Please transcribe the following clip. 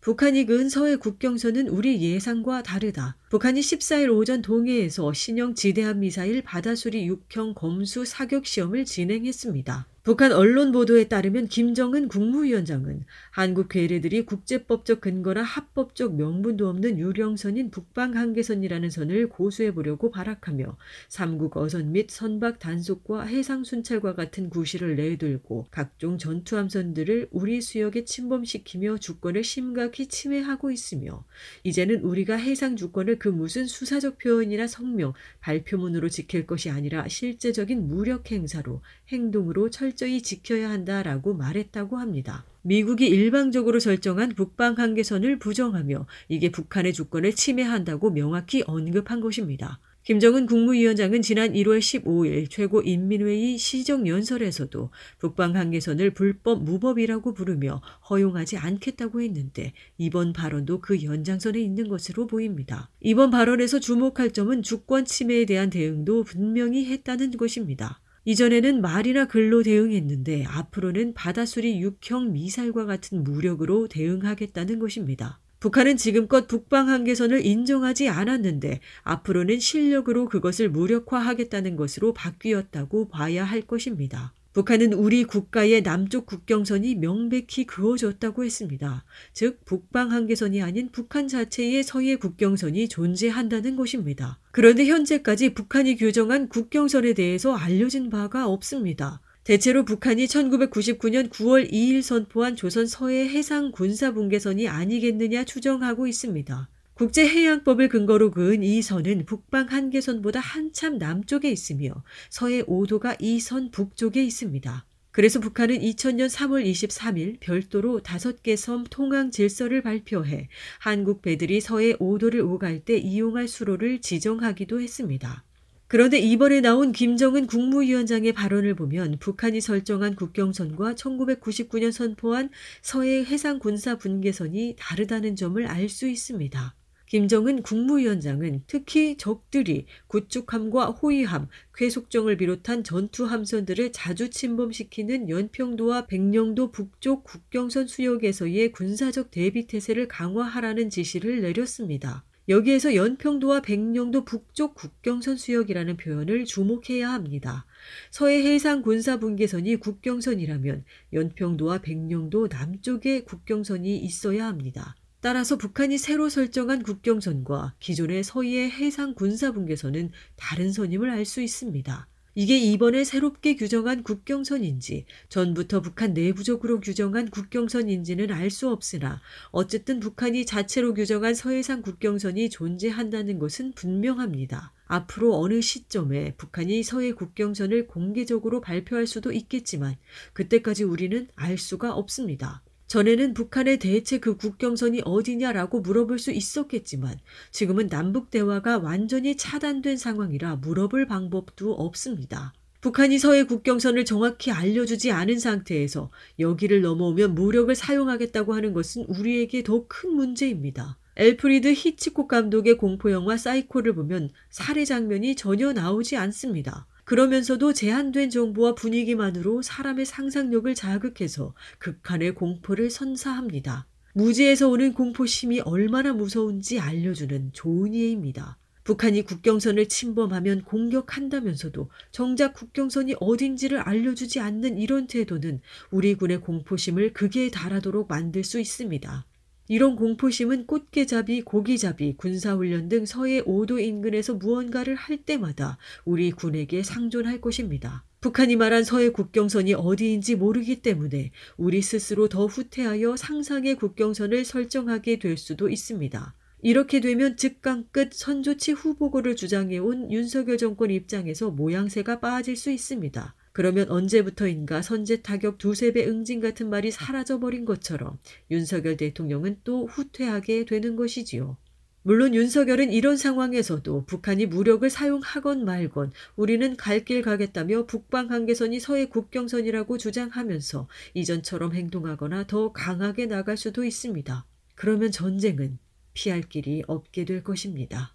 북한이 근 서해 국경선은 우리 예상과 다르다. 북한이 14일 오전 동해에서 신형 지대함 미사일 바다수리 6형 검수 사격 시험을 진행했습니다. 북한 언론 보도에 따르면 김정은 국무위원장은 한국 괴뢰들이 국제법적 근거나 합법적 명분도 없는 유령선인 북방 한계선이라는 선을 고수해 보려고 발악하며 삼국 어선 및 선박 단속과 해상 순찰과 같은 구실을 내들고 각종 전투함선들을 우리 수역에 침범시키며 주권을 심각히 침해하고 있으며 이제는 우리가 해상 주권을 그 무슨 수사적 표현이나 성명, 발표문으로 지킬 것이 아니라 실제적인 무력 행사로 행동으로 철 철저히 지켜야 한다라고 말했다고 합니다. 미국이 일방적으로 설정한 북방 한계선을 부정하며 이게 북한의 주권을 침해한다고 명확히 언급한 것입니다. 김정은 국무위원장은 지난 1월 15일 최고인민회의 시정연설에서도 북방 한계선을 불법 무법이라고 부르며 허용하지 않겠다고 했는데 이번 발언도 그 연장선에 있는 것으로 보입니다. 이번 발언에서 주목할 점은 주권 침해에 대한 대응도 분명히 했다는 것입니다. 이전에는 말이나 글로 대응했는데 앞으로는 바다수리 6형 미사일과 같은 무력으로 대응하겠다는 것입니다. 북한은 지금껏 북방 한계선을 인정하지 않았는데 앞으로는 실력으로 그것을 무력화하겠다는 것으로 바뀌었다고 봐야 할 것입니다. 북한은 우리 국가의 남쪽 국경선이 명백히 그어졌다고 했습니다. 즉 북방 한계선이 아닌 북한 자체의 서해 국경선이 존재한다는 것입니다. 그런데 현재까지 북한이 규정한 국경선에 대해서 알려진 바가 없습니다. 대체로 북한이 1999년 9월 2일 선포한 조선 서해 해상 군사 붕괴선이 아니겠느냐 추정하고 있습니다. 국제해양법을 근거로 그은 이 선은 북방 한계선보다 한참 남쪽에 있으며 서해 5도가 이 선 북쪽에 있습니다. 그래서 북한은 2000년 3월 23일 별도로 5개 섬 통항 질서를 발표해 한국 배들이 서해 5도를 오갈 때 이용할 수로를 지정하기도 했습니다. 그런데 이번에 나온 김정은 국무위원장의 발언을 보면 북한이 설정한 국경선과 1999년 선포한 서해 해상군사 분계선이 다르다는 점을 알 수 있습니다. 김정은 국무위원장은 특히 적들이 구축함과 호위함, 쾌속정을 비롯한 전투 함선들을 자주 침범시키는 연평도와 백령도 북쪽 국경선 수역에서의 군사적 대비 태세를 강화하라는 지시를 내렸습니다. 여기에서 연평도와 백령도 북쪽 국경선 수역이라는 표현을 주목해야 합니다. 서해 해상 군사 분계선이 국경선이라면 연평도와 백령도 남쪽에 국경선이 있어야 합니다. 따라서 북한이 새로 설정한 국경선과 기존의 서해 해상 군사분계선은 다른 선임을 알 수 있습니다. 이게 이번에 새롭게 규정한 국경선인지 전부터 북한 내부적으로 규정한 국경선인지는 알 수 없으나 어쨌든 북한이 자체로 규정한 서해상 국경선이 존재한다는 것은 분명합니다. 앞으로 어느 시점에 북한이 서해 국경선을 공개적으로 발표할 수도 있겠지만 그때까지 우리는 알 수가 없습니다. 전에는 북한의 대체 그 국경선이 어디냐라고 물어볼 수 있었겠지만 지금은 남북 대화가 완전히 차단된 상황이라 물어볼 방법도 없습니다. 북한이 서해 국경선을 정확히 알려주지 않은 상태에서 여기를 넘어오면 무력을 사용하겠다고 하는 것은 우리에게 더 큰 문제입니다. 엘프리드 히치콕 감독의 공포영화 사이코를 보면 살해 장면이 전혀 나오지 않습니다. 그러면서도 제한된 정보와 분위기만으로 사람의 상상력을 자극해서 극한의 공포를 선사합니다. 무지에서 오는 공포심이 얼마나 무서운지 알려주는 좋은 예입니다. 북한이 국경선을 침범하면 공격한다면서도 정작 국경선이 어딘지를 알려주지 않는 이런 태도는 우리 군의 공포심을 극에 달하도록 만들 수 있습니다. 이런 공포심은 꽃게잡이, 고기잡이, 군사훈련 등 서해 5도 인근에서 무언가를 할 때마다 우리 군에게 상존할 것입니다. 북한이 말한 서해 국경선이 어디인지 모르기 때문에 우리 스스로 더 후퇴하여 상상의 국경선을 설정하게 될 수도 있습니다. 이렇게 되면 즉강 끝 선조치 후보고를 주장해온 윤석열 정권 입장에서 모양새가 빠질 수 있습니다. 그러면 언제부터인가 선제 타격 두세 배 응징 같은 말이 사라져버린 것처럼 윤석열 대통령은 또 후퇴하게 되는 것이지요. 물론 윤석열은 이런 상황에서도 북한이 무력을 사용하건 말건 우리는 갈 길 가겠다며 북방 한계선이 서해 국경선이라고 주장하면서 이전처럼 행동하거나 더 강하게 나갈 수도 있습니다. 그러면 전쟁은 피할 길이 없게 될 것입니다.